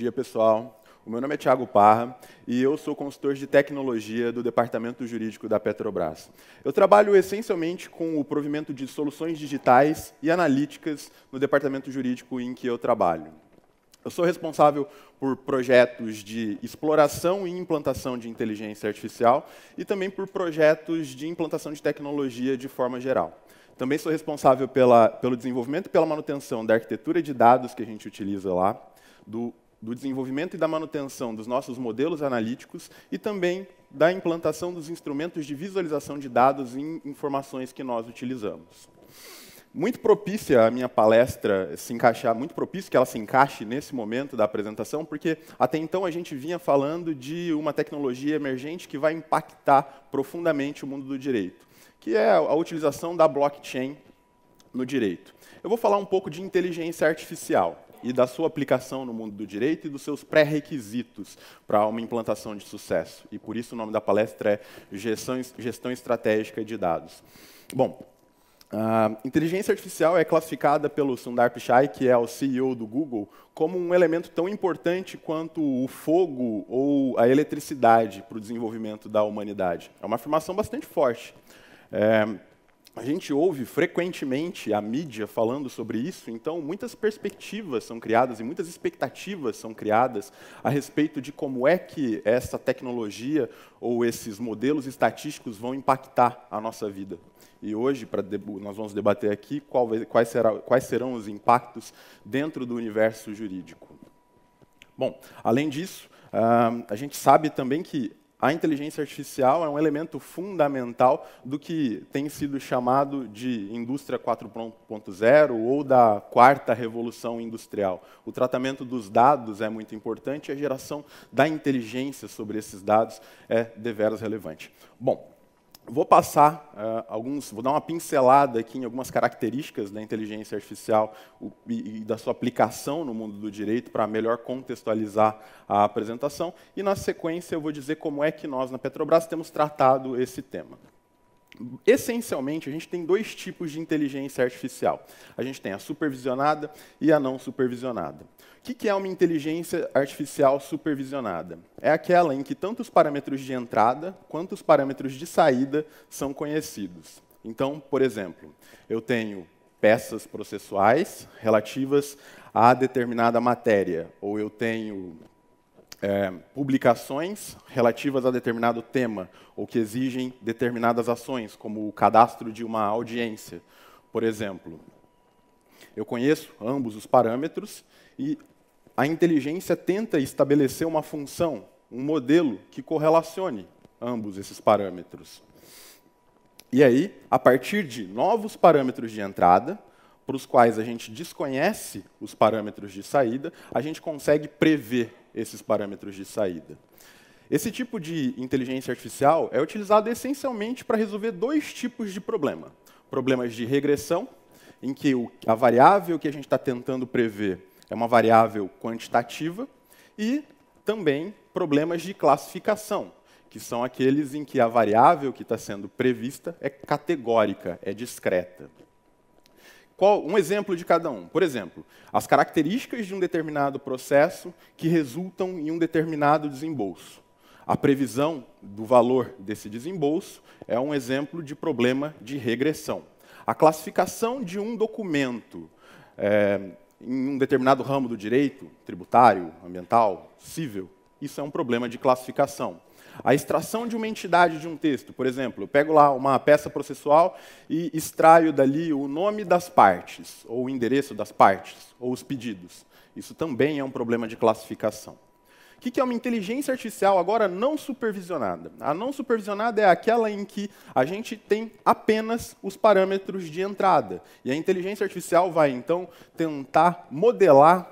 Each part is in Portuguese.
dia, pessoal. O meu nome é Tiago Parra e eu sou consultor de tecnologia do Departamento Jurídico da Petrobras. Eu trabalho essencialmente com o provimento de soluções digitais e analíticas no departamento jurídico em que eu trabalho. Eu sou responsável por projetos de exploração e implantação de inteligência artificial e também por projetos de implantação de tecnologia de forma geral. Também sou responsável pela, pelo desenvolvimento e pela manutenção da arquitetura de dados que a gente utiliza lá, do do desenvolvimento e da manutenção dos nossos modelos analíticos e também da implantação dos instrumentos de visualização de dados e informações que nós utilizamos. Muito propícia a minha palestra se encaixar, muito propício que ela se encaixe nesse momento da apresentação, porque até então a gente vinha falando de uma tecnologia emergente que vai impactar profundamente o mundo do direito, que é a utilização da blockchain no direito. Eu vou falar um pouco de inteligência artificial e da sua aplicação no mundo do direito e dos seus pré-requisitos para uma implantação de sucesso. E por isso o nome da palestra é Gestão, Gestão Estratégica de Dados. Bom, a inteligência artificial é classificada pelo Sundar Pichai, que é o CEO do Google, como um elemento tão importante quanto o fogo ou a eletricidade para o desenvolvimento da humanidade. É uma afirmação bastante forte. É, a gente ouve frequentemente a mídia falando sobre isso, então muitas perspectivas são criadas e muitas expectativas são criadas a respeito de como é que essa tecnologia ou esses modelos estatísticos vão impactar a nossa vida. E hoje nós vamos debater aqui qual, quais, será, quais serão os impactos dentro do universo jurídico. Bom, além disso, Uh, a gente sabe também que a inteligência artificial é um elemento fundamental do que tem sido chamado de indústria 4.0 ou da quarta revolução industrial. O tratamento dos dados é muito importante e a geração da inteligência sobre esses dados é deveras relevante. Bom, Vou passar uh, alguns, vou dar uma pincelada aqui em algumas características da inteligência artificial o, e, e, da sua aplicação no mundo do direito para melhor contextualizar a apresentação. E na sequência eu vou dizer como é que nós na Petrobras temos tratado esse tema essencialmente, a gente tem dois tipos de inteligência artificial. A gente tem a supervisionada e a não supervisionada. O que é uma inteligência artificial supervisionada? É aquela em que tanto os parâmetros de entrada quanto os parâmetros de saída são conhecidos. Então, por exemplo, eu tenho peças processuais relativas a determinada matéria, ou eu tenho é, publicações relativas a determinado tema ou que exigem determinadas ações, como o cadastro de uma audiência, por exemplo. Eu conheço ambos os parâmetros e a inteligência tenta estabelecer uma função, um modelo que correlacione ambos esses parâmetros. E aí, a partir de novos parâmetros de entrada, para os quais a gente desconhece os parâmetros de saída, a gente consegue prever esses parâmetros de saída. Esse tipo de inteligência artificial é utilizado essencialmente para resolver dois tipos de problema. Problemas de regressão, em que a variável que a gente está tentando prever é uma variável quantitativa, e também problemas de classificação, que são aqueles em que a variável que está sendo prevista é categórica, é discreta. Qual, um exemplo de cada um. Por exemplo, as características de um determinado processo que resultam em um determinado desembolso. A previsão do valor desse desembolso é um exemplo de problema de regressão. A classificação de um documento é, em um determinado ramo do direito, tributário, ambiental, civil, isso é um problema de classificação. A extração de uma entidade de um texto, por exemplo, eu pego lá uma peça processual e extraio dali o nome das partes, ou o endereço das partes, ou os pedidos. Isso também é um problema de classificação. O que é uma inteligência artificial agora não supervisionada? A não supervisionada é aquela em que a gente tem apenas os parâmetros de entrada. E a inteligência artificial vai, então, tentar modelar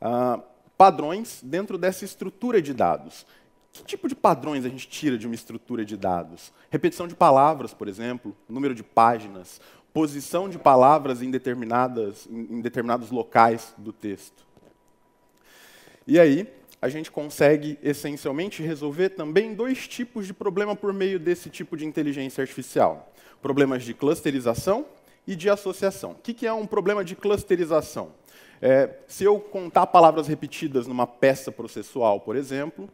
ah, padrões dentro dessa estrutura de dados. Que tipo de padrões a gente tira de uma estrutura de dados? Repetição de palavras, por exemplo, número de páginas, posição de palavras em, determinadas, em determinados locais do texto. E aí, a gente consegue essencialmente resolver também dois tipos de problema por meio desse tipo de inteligência artificial: problemas de clusterização e de associação. O que é um problema de clusterização? É, se eu contar palavras repetidas numa peça processual, por exemplo,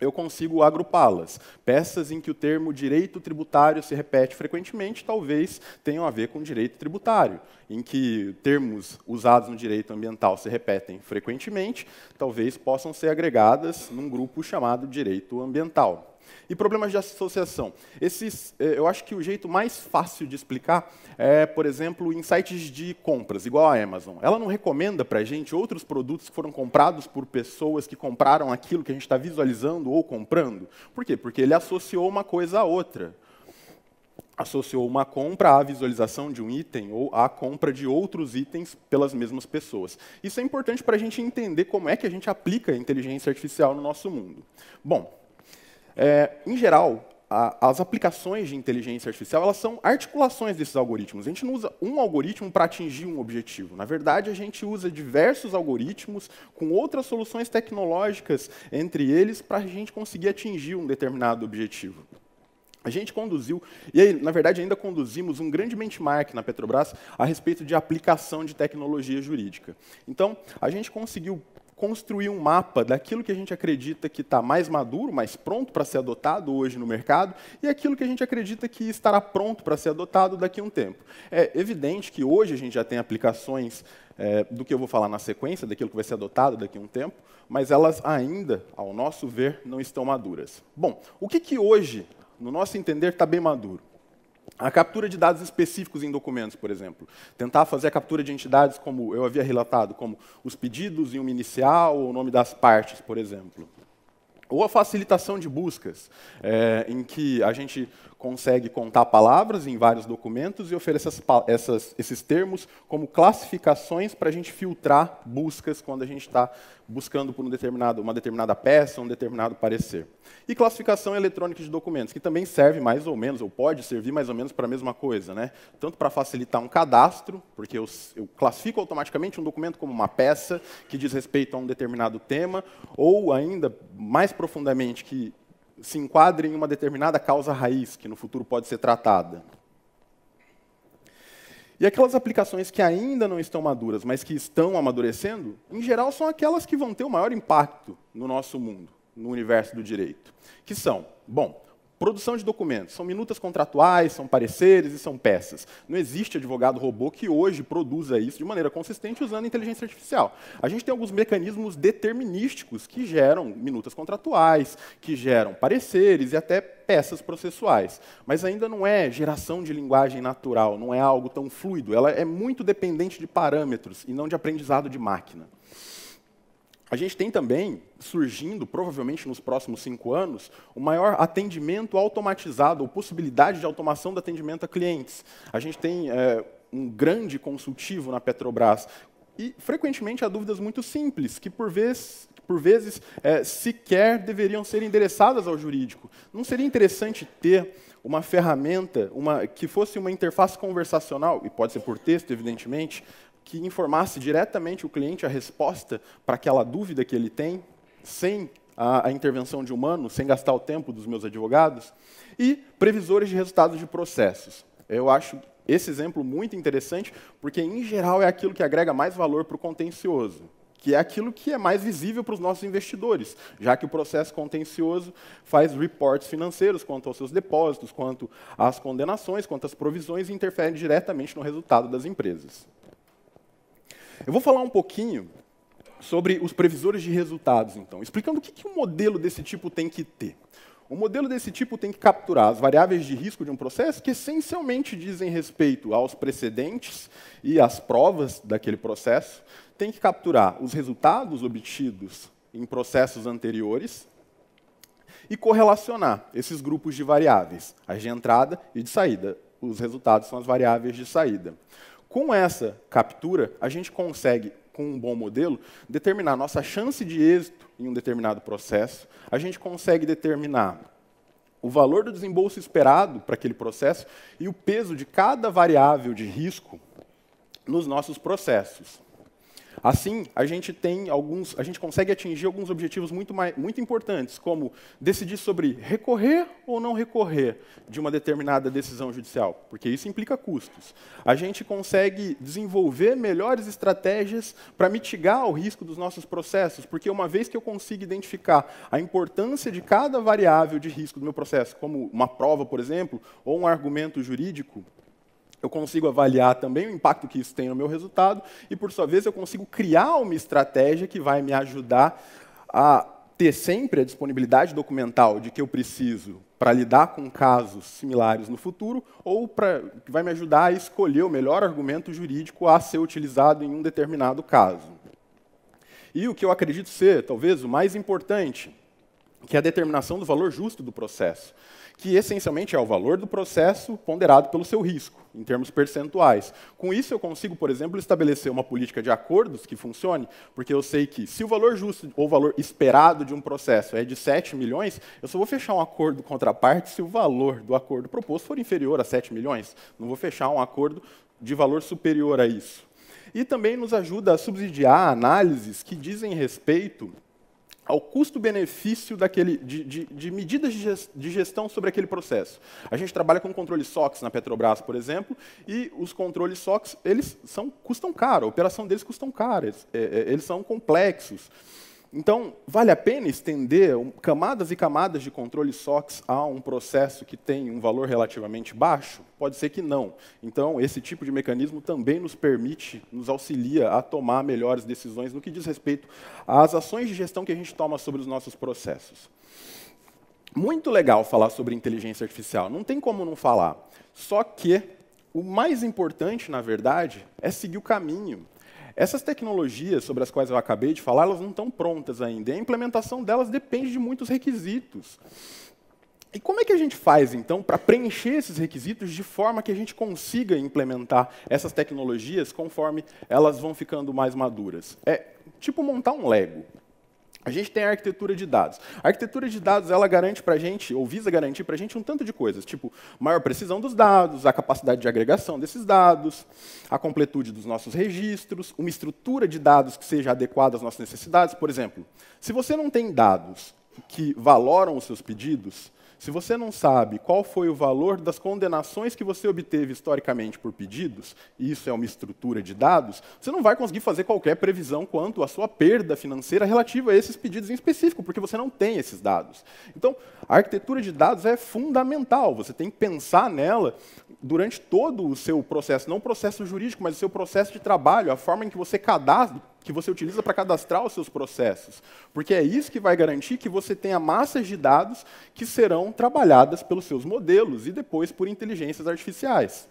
eu consigo agrupá-las. Peças em que o termo direito tributário se repete frequentemente, talvez tenham a ver com direito tributário. Em que termos usados no direito ambiental se repetem frequentemente, talvez possam ser agregadas num grupo chamado direito ambiental. E problemas de associação. Esses, eh, eu acho que o jeito mais fácil de explicar é, por exemplo, em sites de compras, igual a Amazon. Ela não recomenda para a gente outros produtos que foram comprados por pessoas que compraram aquilo que a gente está visualizando ou comprando. Por quê? Porque ele associou uma coisa a outra. Associou uma compra à visualização de um item ou à compra de outros itens pelas mesmas pessoas. Isso é importante para a gente entender como é que a gente aplica a inteligência artificial no nosso mundo. Bom, é, em geral, a, as aplicações de inteligência artificial elas são articulações desses algoritmos. A gente não usa um algoritmo para atingir um objetivo. Na verdade, a gente usa diversos algoritmos com outras soluções tecnológicas entre eles para a gente conseguir atingir um determinado objetivo. A gente conduziu, e aí, na verdade ainda conduzimos um grande benchmark na Petrobras a respeito de aplicação de tecnologia jurídica. Então, a gente conseguiu construir um mapa daquilo que a gente acredita que está mais maduro, mais pronto para ser adotado hoje no mercado, e aquilo que a gente acredita que estará pronto para ser adotado daqui a um tempo. É evidente que hoje a gente já tem aplicações é, do que eu vou falar na sequência, daquilo que vai ser adotado daqui a um tempo, mas elas ainda, ao nosso ver, não estão maduras. Bom, o que, que hoje, no nosso entender, está bem maduro? A captura de dados específicos em documentos, por exemplo. Tentar fazer a captura de entidades como eu havia relatado, como os pedidos em uma inicial ou o nome das partes, por exemplo. Ou a facilitação de buscas, é, em que a gente consegue contar palavras em vários documentos e oferece essas, esses termos como classificações para a gente filtrar buscas quando a gente está buscando por um determinado, uma determinada peça, um determinado parecer. E classificação eletrônica de documentos, que também serve mais ou menos, ou pode servir mais ou menos para a mesma coisa, né? tanto para facilitar um cadastro, porque eu, eu classifico automaticamente um documento como uma peça que diz respeito a um determinado tema, ou ainda mais profundamente que se enquadre em uma determinada causa raiz, que no futuro pode ser tratada. E aquelas aplicações que ainda não estão maduras, mas que estão amadurecendo, em geral são aquelas que vão ter o maior impacto no nosso mundo, no universo do direito. Que são, bom, Produção de documentos. São minutas contratuais, são pareceres e são peças. Não existe advogado robô que hoje produza isso de maneira consistente usando inteligência artificial. A gente tem alguns mecanismos determinísticos que geram minutas contratuais, que geram pareceres e até peças processuais. Mas ainda não é geração de linguagem natural, não é algo tão fluido. Ela é muito dependente de parâmetros e não de aprendizado de máquina a gente tem também surgindo, provavelmente nos próximos cinco anos, o maior atendimento automatizado, ou possibilidade de automação do atendimento a clientes. A gente tem é, um grande consultivo na Petrobras. E, frequentemente, há dúvidas muito simples, que, por vezes, por vezes é, sequer deveriam ser endereçadas ao jurídico. Não seria interessante ter uma ferramenta uma, que fosse uma interface conversacional, e pode ser por texto, evidentemente, que informasse diretamente o cliente a resposta para aquela dúvida que ele tem, sem a, a, intervenção de humano, sem gastar o tempo dos meus advogados, e previsores de resultados de processos. Eu acho esse exemplo muito interessante, porque, em geral, é aquilo que agrega mais valor para o contencioso, que é aquilo que é mais visível para os nossos investidores, já que o processo contencioso faz reportes financeiros quanto aos seus depósitos, quanto às condenações, quanto às provisões, e interfere diretamente no resultado das empresas. Eu vou falar um pouquinho sobre os previsores de resultados, então, explicando o que, que um modelo desse tipo tem que ter. Um modelo desse tipo tem que capturar as variáveis de risco de um processo que essencialmente dizem respeito aos precedentes e às provas daquele processo, tem que capturar os resultados obtidos em processos anteriores e correlacionar esses grupos de variáveis, as de entrada e de saída. Os resultados são as variáveis de saída. Com essa captura, a gente consegue, com um bom modelo, determinar nossa chance de êxito em um determinado processo, a gente consegue determinar o valor do desembolso esperado para aquele processo e o peso de cada variável de risco nos nossos processos. Assim, a gente tem alguns, a gente consegue atingir alguns objetivos muito, mais, muito importantes, como decidir sobre recorrer ou não recorrer de uma determinada decisão judicial, porque isso implica custos. A gente consegue desenvolver melhores estratégias para mitigar o risco dos nossos processos, porque uma vez que eu consigo identificar a importância de cada variável de risco do meu processo, como uma prova, por exemplo, ou um argumento jurídico, eu consigo avaliar também o impacto que isso tem no meu resultado e, por sua vez, eu consigo criar uma estratégia que vai me ajudar a ter sempre a disponibilidade documental de que eu preciso para lidar com casos similares no futuro ou para que vai me ajudar a escolher o melhor argumento jurídico a ser utilizado em um determinado caso. E o que eu acredito ser, talvez, o mais importante, que é a determinação do valor justo do processo que essencialmente é o valor do processo ponderado pelo seu risco, em termos percentuais. Com isso, eu consigo, por exemplo, estabelecer uma política de acordos que funcione, porque eu sei que se o valor justo ou o valor esperado de um processo é de 7 milhões, eu só vou fechar um acordo contra a parte se o valor do acordo proposto for inferior a 7 milhões. Não vou fechar um acordo de valor superior a isso. E também nos ajuda a subsidiar análises que dizem respeito ao custo-benefício daquele, de, de, de, medidas de gestão sobre aquele processo. A gente trabalha com controle SOX na Petrobras, por exemplo, e os controles SOX eles são, custam caro, a operação deles custam caro, eles, é, é eles são complexos. Então, vale a pena estender camadas e camadas de controle SOX a um processo que tem um valor relativamente baixo? Pode ser que não. Então, esse tipo de mecanismo também nos permite, nos auxilia a tomar melhores decisões no que diz respeito às ações de gestão que a gente toma sobre os nossos processos. Muito legal falar sobre inteligência artificial, não tem como não falar. Só que o mais importante, na verdade, é seguir o caminho essas tecnologias sobre as quais eu acabei de falar, elas não estão prontas ainda. E a implementação delas depende de muitos requisitos. E como é que a gente faz, então, para preencher esses requisitos de forma que a gente consiga implementar essas tecnologias conforme elas vão ficando mais maduras? É tipo montar um Lego. A gente tem a arquitetura de dados. A arquitetura de dados ela garante para a gente, ou visa garantir para a gente um tanto de coisas, tipo maior precisão dos dados, a capacidade de agregação desses dados, a completude dos nossos registros, uma estrutura de dados que seja adequada às nossas necessidades. Por exemplo, se você não tem dados que valoram os seus pedidos, se você não sabe qual foi o valor das condenações que você obteve historicamente por pedidos, e isso é uma estrutura de dados, você não vai conseguir fazer qualquer previsão quanto à sua perda financeira relativa a esses pedidos em específico, porque você não tem esses dados. Então, a arquitetura de dados é fundamental, você tem que pensar nela durante todo o seu processo, não o processo jurídico, mas o seu processo de trabalho, a forma em que você cadastra que você utiliza para cadastrar os seus processos, porque é isso que vai garantir que você tenha massas de dados que serão trabalhadas pelos seus modelos e depois por inteligências artificiais.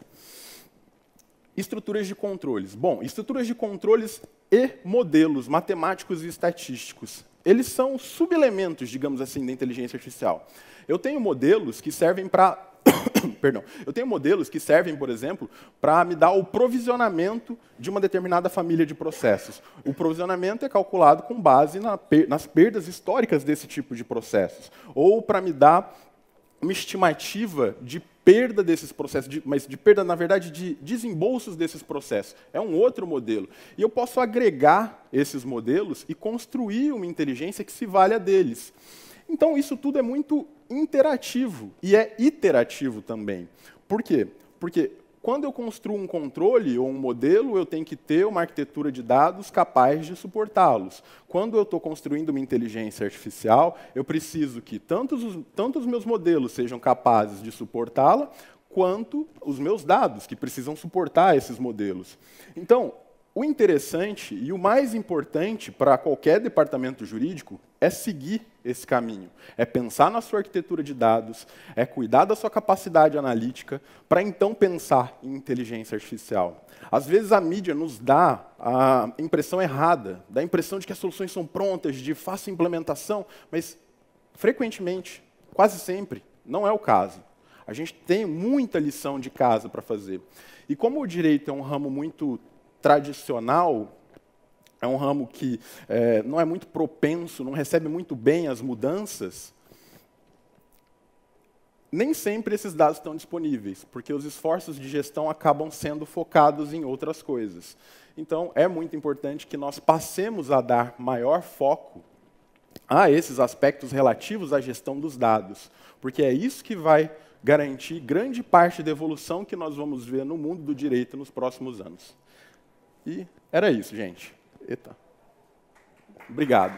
Estruturas de controles. Bom, estruturas de controles e modelos matemáticos e estatísticos. Eles são subelementos, digamos assim, da inteligência artificial. Eu tenho modelos que servem para Perdão. Eu tenho modelos que servem, por exemplo, para me dar o provisionamento de uma determinada família de processos. O provisionamento é calculado com base na per nas perdas históricas desse tipo de processos. Ou para me dar uma estimativa de perda desses processos, de, mas de perda, na verdade, de desembolsos desses processos. É um outro modelo. E eu posso agregar esses modelos e construir uma inteligência que se valha deles. Então, isso tudo é muito interativo e é iterativo também. Por quê? Porque quando eu construo um controle ou um modelo, eu tenho que ter uma arquitetura de dados capaz de suportá-los. Quando eu estou construindo uma inteligência artificial, eu preciso que tanto os, tanto os meus modelos sejam capazes de suportá-la, quanto os meus dados, que precisam suportar esses modelos. Então, o interessante e o mais importante para qualquer departamento jurídico é seguir esse caminho, é pensar na sua arquitetura de dados, é cuidar da sua capacidade analítica, para então pensar em inteligência artificial. Às vezes a mídia nos dá a impressão errada, dá a impressão de que as soluções são prontas, de fácil implementação, mas frequentemente, quase sempre, não é o caso. A gente tem muita lição de casa para fazer. E como o direito é um ramo muito tradicional é um ramo que é, não é muito propenso, não recebe muito bem as mudanças, nem sempre esses dados estão disponíveis, porque os esforços de gestão acabam sendo focados em outras coisas. Então, é muito importante que nós passemos a dar maior foco a esses aspectos relativos à gestão dos dados, porque é isso que vai garantir grande parte da evolução que nós vamos ver no mundo do direito nos próximos anos. E era isso, gente. Eita. Obrigado.